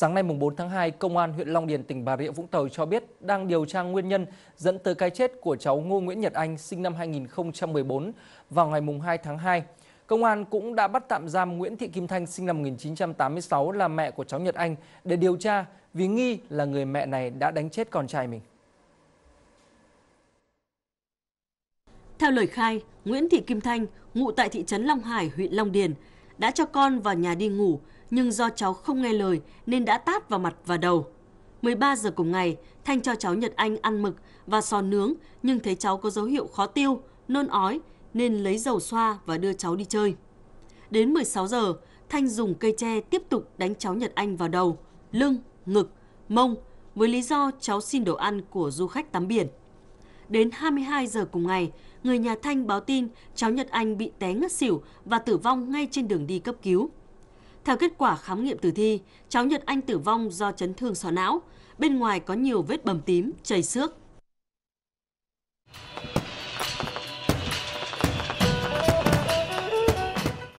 Sáng nay mùng 4 tháng 2, Công an huyện Long Điền, tỉnh Bà Rịa, Vũng Tàu cho biết đang điều tra nguyên nhân dẫn tới cái chết của cháu Ngô Nguyễn Nhật Anh sinh năm 2014 vào ngày mùng 2 tháng 2. Công an cũng đã bắt tạm giam Nguyễn Thị Kim Thanh sinh năm 1986 là mẹ của cháu Nhật Anh để điều tra vì nghi là người mẹ này đã đánh chết con trai mình. Theo lời khai, Nguyễn Thị Kim Thanh, ngụ tại thị trấn Long Hải, huyện Long Điền, đã cho con vào nhà đi ngủ nhưng do cháu không nghe lời nên đã tát vào mặt và đầu. 13 giờ cùng ngày, Thanh cho cháu Nhật Anh ăn mực và sò nướng nhưng thấy cháu có dấu hiệu khó tiêu, nôn ói nên lấy dầu xoa và đưa cháu đi chơi. Đến 16 giờ, Thanh dùng cây tre tiếp tục đánh cháu Nhật Anh vào đầu, lưng, ngực, mông với lý do cháu xin đồ ăn của du khách tắm biển. Đến 22 giờ cùng ngày, người nhà Thanh báo tin cháu Nhật Anh bị té ngất xỉu và tử vong ngay trên đường đi cấp cứu. Theo kết quả khám nghiệm tử thi, cháu Nhật Anh tử vong do chấn thương sọ não. Bên ngoài có nhiều vết bầm tím, chảy xước.